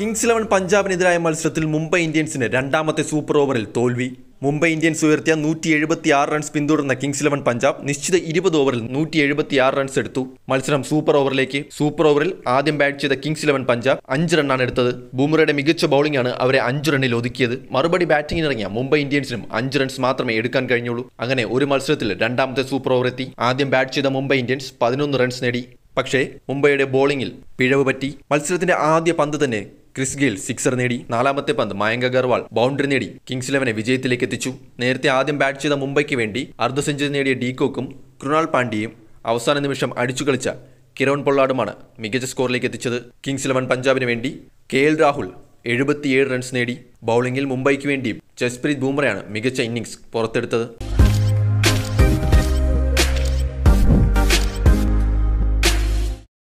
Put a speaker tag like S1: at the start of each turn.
S1: Kings Eleven പഞ്ചാബിനെതിരായ മത്സരത്തിൽ മുംബൈ ഇന്ത്യൻസിന് രണ്ടാമത്തെ super ഓവറിൽ തോൽവി മുംബൈ ഇന്ത്യൻസ് ഉയർത്തിയ നൂറ്റി എഴുപത്തി ആറ് റൺസ് പിന്തുടർന്ന കിങ്സ് ഇലവൻ പഞ്ചാബ് നിശ്ചിത ഇരുപത് ഓവറിൽ നൂറ്റി എഴുപത്തി ആറ് റൺസ് എടുത്തു മത്സരം സൂപ്പർ ഓവറിലേക്ക് സൂപ്പർ ഓവറിൽ ആദ്യം ബാറ്റ് ചെയ്ത കിങ്സ് ഇലവൻ പഞ്ചാബ് അഞ്ച് റണ്ണാണ് എടുത്തത് ബൂമറയുടെ മികച്ച ബൗളിംഗാണ് അവരെ അഞ്ച് റണ്ണിൽ ഒതുക്കിയത് മറുപടി ഇറങ്ങിയ മുംബൈ ഇന്ത്യൻസിനും അഞ്ച് റൺസ് മാത്രമേ എടുക്കാൻ കഴിഞ്ഞുള്ളൂ അങ്ങനെ ഒരു മത്സരത്തിൽ രണ്ടാമത്തെ സൂപ്പർ ഓവറെത്തി ആദ്യം ബാറ്റ് ചെയ്ത മുംബൈ ഇന്ത്യൻസ് പതിനൊന്ന് റൺസ് നേടി പക്ഷേ മുംബൈയുടെ ബോളിംഗിൽ പിഴവ് പറ്റി മത്സരത്തിന്റെ ആദ്യ പന്ത് തന്നെ ക്രിസ് ഗെയിൽ സിക്സർ നേടി നാലാമത്തെ പന്ത് മയങ്ക അഗർവാൾ ബൗണ്ടറി നേടി കിങ്സ് ഇലവനെ വിജയത്തിലേക്ക് എത്തിച്ചു നേരത്തെ ആദ്യം ബാറ്റ് ചെയ്ത മുംബൈക്ക് വേണ്ടി അർദ്ധ സെഞ്ചുറി നേടിയ ഡീകോക്കും കൃണാൾ പാണ്ഡ്യയും അവസാന നിമിഷം അടിച്ചു കളിച്ച കിരോൺ പൊള്ളാടുമാണ് മികച്ച സ്കോറിലേക്ക് എത്തിച്ചത് കിങ്സ് ഇലവൻ പഞ്ചാബിന് വേണ്ടി കെ എൽ രാഹുൽ എഴുപത്തിയേഴ് റൺസ് നേടി ബൗളിംഗിൽ മുംബൈക്ക് വേണ്ടിയും ജസ്പ്രീത് ബൂമറയാണ് മികച്ച ഇന്നിംഗ്സ് പുറത്തെടുത്തത്